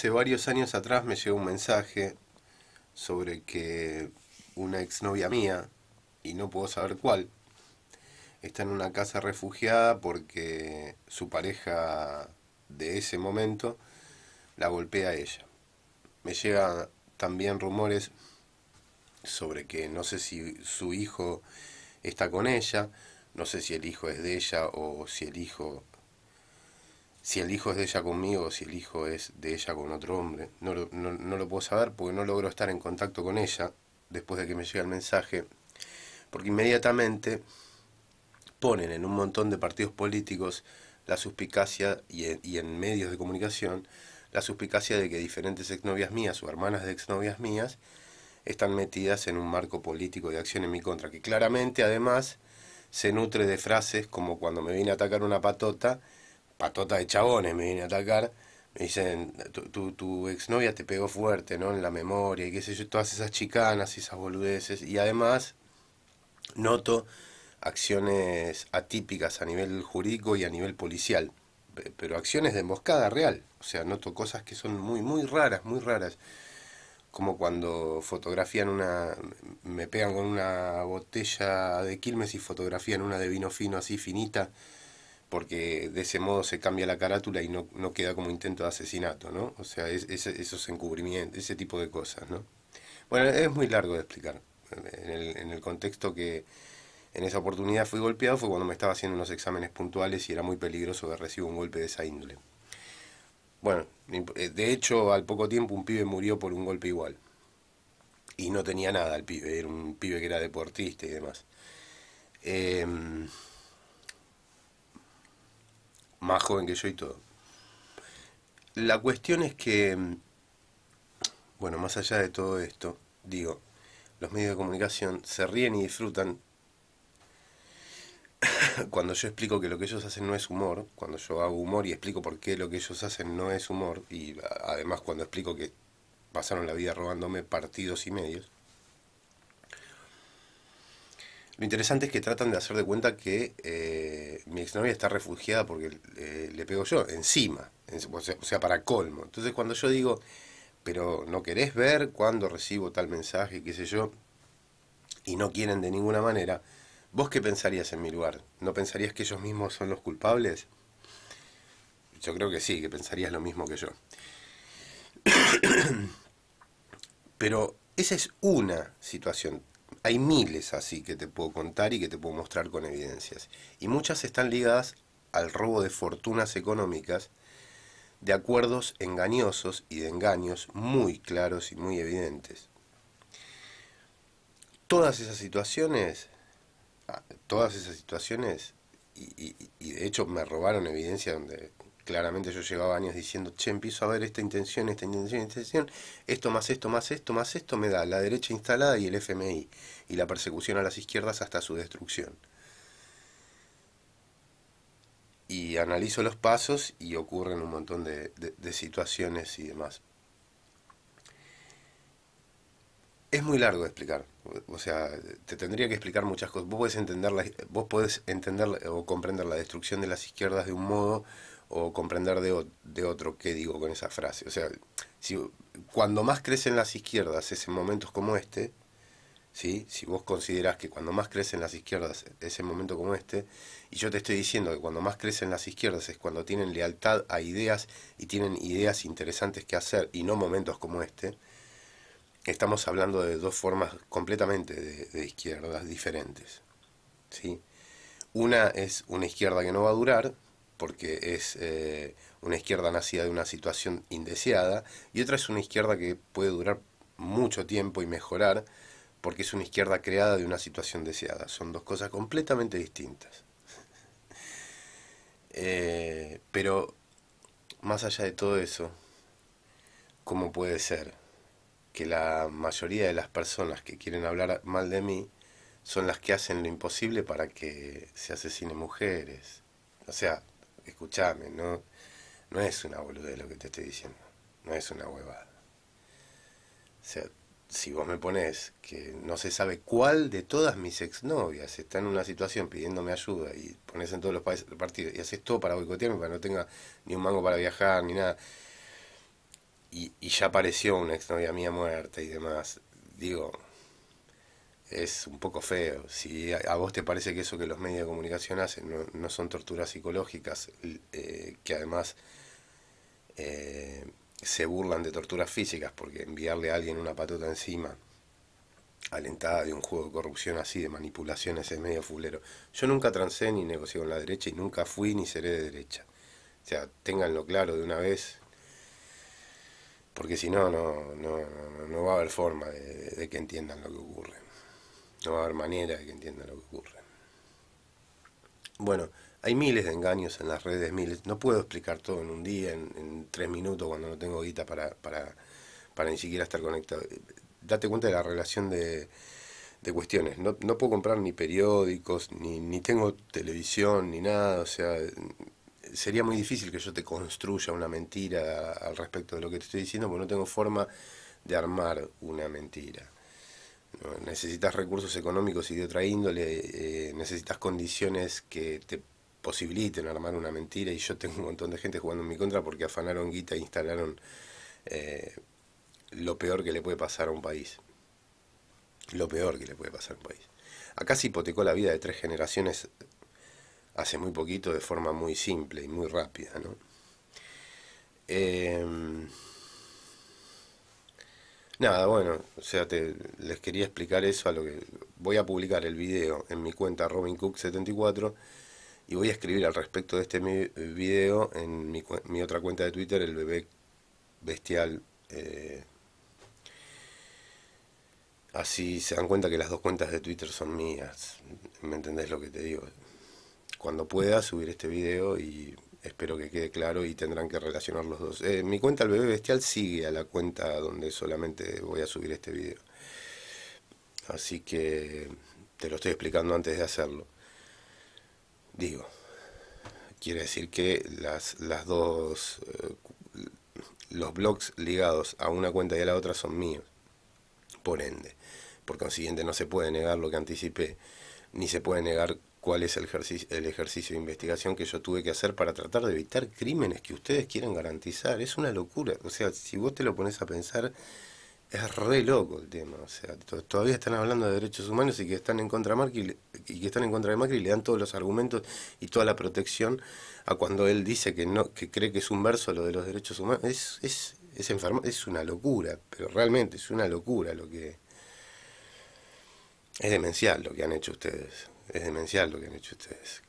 Hace varios años atrás me llegó un mensaje sobre que una exnovia mía, y no puedo saber cuál, está en una casa refugiada porque su pareja de ese momento la golpea a ella. Me llegan también rumores sobre que no sé si su hijo está con ella, no sé si el hijo es de ella o si el hijo si el hijo es de ella conmigo o si el hijo es de ella con otro hombre, no lo, no, no lo puedo saber porque no logro estar en contacto con ella después de que me llega el mensaje, porque inmediatamente ponen en un montón de partidos políticos la suspicacia y en, y en medios de comunicación la suspicacia de que diferentes exnovias mías o hermanas de exnovias mías están metidas en un marco político de acción en mi contra, que claramente además se nutre de frases como cuando me viene a atacar una patota, patota de chabones me viene a atacar. Me dicen, tu, tu, exnovia te pegó fuerte, ¿no? En la memoria, y qué sé yo, todas esas chicanas y esas boludeces. Y además, noto acciones atípicas a nivel jurídico y a nivel policial. Pero acciones de emboscada real. O sea, noto cosas que son muy, muy raras, muy raras como cuando fotografían una, me pegan con una botella de Quilmes y fotografían una de vino fino así finita porque de ese modo se cambia la carátula y no, queda como intento de asesinato, ¿no? O sea, es, esos encubrimientos, ese tipo de cosas, ¿no? Bueno, es muy largo de explicar. En el, en el contexto que en esa oportunidad fui golpeado fue cuando me estaba haciendo unos exámenes puntuales y era muy peligroso que reciba un golpe de esa índole. Bueno, eh, de hecho, al poco tiempo un pibe murió por un golpe igual. Y no tenía nada el pibe, era un pibe que era deportista y demás. Eh, más joven que yo y todo. La cuestión es que, mm, bueno, más allá de todo esto, digo, los medios de comunicación se ríen y disfrutan cuando yo explico que lo que ellos hacen no es humor, cuando yo hago humor y explico por qué lo que ellos hacen no es humor, y además cuando explico que pasaron la vida robándome partidos y medios, lo interesante es que tratan de hacer de cuenta que eh, mi exnovia está refugiada porque eh, le pego yo, encima, o, sea, para colmo. Entonces cuando yo digo, pero no querés ver cuando recibo tal mensaje, qué sé yo, y no quieren de ninguna manera, ¿vos qué pensarías en mi lugar? ¿No pensarías que ellos mismos son los culpables? Yo creo que sí, que pensarías lo mismo que yo. Pero esa es una situación hay miles así que te puedo contar y que te puedo mostrar con evidencias. Y muchas están ligadas al robo de fortunas económicas, de acuerdos engañosos y de engaños muy claros y muy evidentes. Todas esas situaciones, ah, todas esas situaciones, y, y de hecho me robaron evidencia donde claramente yo llevaba años diciendo, che, empiezo a ver esta intención, esta intención, esta intención, esto más esto, más esto, más esto me da la derecha instalada y el FMI, y la persecución a las izquierdas hasta su destrucción. Y analizo los pasos y ocurren un montón de, situaciones y demás. Es muy largo de explicar, o sea, te tendría que explicar muchas cosas. vos podés entender o comprender la destrucción de las izquierdas de un modo o comprender de, otro qué digo con esa frase. O sea, si, cuando más crecen las izquierdas es en momentos como este, ¿sí? si vos considerás que cuando más crecen las izquierdas es en momentos como este, y yo te estoy diciendo que cuando más crecen las izquierdas es cuando tienen lealtad a ideas y tienen ideas interesantes que hacer y no momentos como este, estamos hablando de dos formas completamente de, izquierdas diferentes. Una es una izquierda que no va a durar, porque es eh, una izquierda nacida de una situación indeseada, y otra es una izquierda que puede durar mucho tiempo y mejorar, porque es una izquierda creada de una situación deseada. Son dos cosas completamente distintas. Eh, pero, más allá de todo eso, ¿cómo puede ser que la mayoría de las personas que quieren hablar mal de mí son las que hacen lo imposible para que se asesinen mujeres? O sea, escuchame, no, no es una boludez lo que te estoy diciendo, no es una huevada. O sea, si vos me pones que no se sabe cuál de todas mis exnovias está en una situación pidiéndome ayuda y pones en todos los partidos y haces todo para boicotearme para que no tenga ni un mango para viajar ni nada y, y ya apareció una exnovia mía muerta y demás, digo, es un poco feo. Si a vos te parece que eso que los medios de comunicación hacen no, son torturas psicológicas, eh, que además eh, se burlan de torturas físicas, porque enviarle a alguien una patota encima, alentada de un juego de corrupción así, de manipulaciones, es medio fulero. Yo nunca transé ni negocié con la derecha y nunca fui ni seré de derecha. O sea, ténganlo claro de una vez, porque si no, no, va a haber forma de que entiendan lo que ocurre. No va a haber manera de que entienda lo que ocurre. Bueno, hay miles de engaños en las redes, miles. No puedo explicar todo en un día, en, tres minutos, cuando no tengo guita para, para, para, ni siquiera estar conectado. Date cuenta de la relación de, cuestiones. No, no, puedo comprar ni periódicos, ni, ni tengo televisión, ni nada. O sea, sería muy difícil que yo te construya una mentira al respecto de lo que te estoy diciendo, porque no tengo forma de armar una mentira necesitas recursos económicos y de otra índole, eh, necesitas condiciones que te posibiliten armar una mentira y yo tengo un montón de gente jugando en mi contra porque afanaron guita e instalaron eh, lo peor que le puede pasar a un país. Lo peor que le puede pasar a un país. Acá se hipotecó la vida de tres generaciones hace muy poquito de forma muy simple y muy rápida, eh, Nada, bueno, o sea, te, les quería explicar eso a lo que voy a publicar el video en mi cuenta Robin Cook 74 y voy a escribir al respecto de este video en mi, otra cuenta de Twitter, el bebé bestial. Eh, así se dan cuenta que las dos cuentas de Twitter son mías. ¿Me entendés lo que te digo? Cuando pueda subir este video y espero que quede claro y tendrán que relacionar los dos. Eh, mi cuenta El Bebé Bestial sigue a la cuenta donde solamente voy a subir este video. Así que te lo estoy explicando antes de hacerlo. Digo, quiere decir que las, las dos, eh, los blogs ligados a una cuenta y a la otra son míos. Por ende, por consiguiente no se puede negar lo que anticipé, ni se puede negar cuál es el ejercicio, de investigación que yo tuve que hacer para tratar de evitar crímenes que ustedes quieren garantizar. Es una locura. O sea, si vos te lo pones a pensar, es re loco el tema. O sea, todavía están hablando de derechos humanos y que están en contra de Macri y que están en contra de Macri le dan todos los argumentos y toda la protección a cuando él dice que no, que cree que es un verso lo de los derechos humanos. Es, es, es es una locura, pero realmente es una locura lo que. Es demencial lo que han hecho ustedes. Es demencial lo que han hecho ustedes.